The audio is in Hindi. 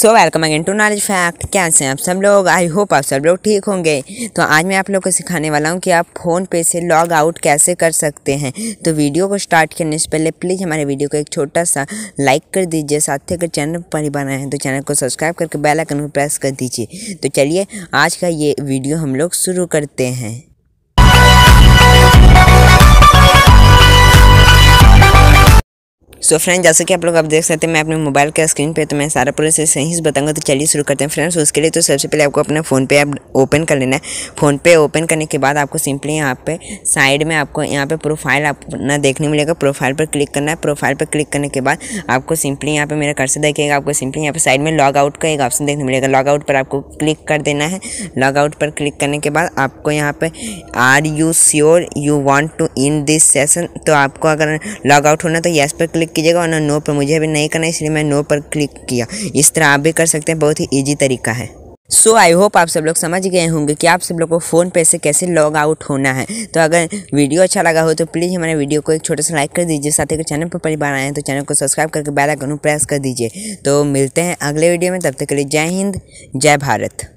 so welcome again to knowledge fact कैसे हैं आप सब लोग आई होप आप सब लोग ठीक होंगे तो आज मैं आप लोग को सिखाने वाला हूं कि आप फ़ोन पे से लॉग आउट कैसे कर सकते हैं तो वीडियो को स्टार्ट करने से पहले प्लीज़ हमारे वीडियो को एक छोटा सा लाइक कर दीजिए साथ ही अगर चैनल पर ही बनाए हैं तो चैनल को सब्सक्राइब करके बेल आइकन को प्रेस कर दीजिए तो चलिए आज का ये वीडियो हम लोग शुरू करते हैं सो फ्रेंड जैसे कि आप लोग आप देख सकते हैं मैं अपने मोबाइल का स्क्रीन पे तो मैं सारा प्रोसेस सही से बताऊंगा तो चलिए शुरू करते हैं फ्रेंड्स उसके लिए तो सबसे पहले आपको अपना फ़ोन पे ऐप ओपन कर लेना है फ़ोन पे ओपन करने के बाद आपको सिंपली यहाँ पे साइड में आपको यहाँ पे प्रोफाइल अपना देखने मिलेगा प्रोफाइल पर क्लिक करना है प्रोफाइल पर क्लिक करने के बाद आपको सिंपली यहाँ पर मेरा कर्सर देखिएगा आपको सिंपली यहाँ पर साइड में लॉग आउट का एक ऑप्शन देखने मिलेगा लॉग आउट पर आपको क्लिक कर देना है लॉग आउट पर क्लिक करने के बाद आपको यहाँ पर are you sure you want to in this session तो आपको अगर लॉग आउट होना तो येस पर क्लिक कीजिएगा वरना नो पर मुझे अभी नहीं करना इसलिए मैं नो पर क्लिक किया इस तरह आप भी कर सकते हैं बहुत ही ईजी तरीका है सो आई होप आप सब लोग समझ गए होंगे कि आप सब लोग को फ़ोन पे से कैसे लॉग आउट होना है तो अगर वीडियो अच्छा लगा हो तो प्लीज़ हमारे वीडियो को एक छोटा सा लाइक कर दीजिए साथ ही चैनल पर परिवार आए हैं तो चैनल को सब्सक्राइब करके बेल आइकन प्रेस कर दीजिए तो मिलते हैं अगले वीडियो में तब तक के लिए जय हिंद जय भारत